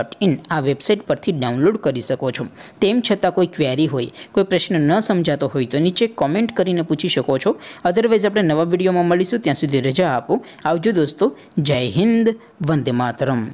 આટ ઇન આ વેબસાઈટ પરથી ડાઉનલોડ કરી શકો છો તેમ છતાં કોઈ ક્વેરી હોય કોઈ પ્રશ્ન ન સમજાતો હોય તો નીચે કમેન્ટ કરીને પૂછી શકો છો અધરવાઇઝ આપણે નવા વિડિયોમાં મળીશું ત્યાં સુધી રહેજો આપો આવજો દોસ્તો જય હિન્દ વંદે માતરમ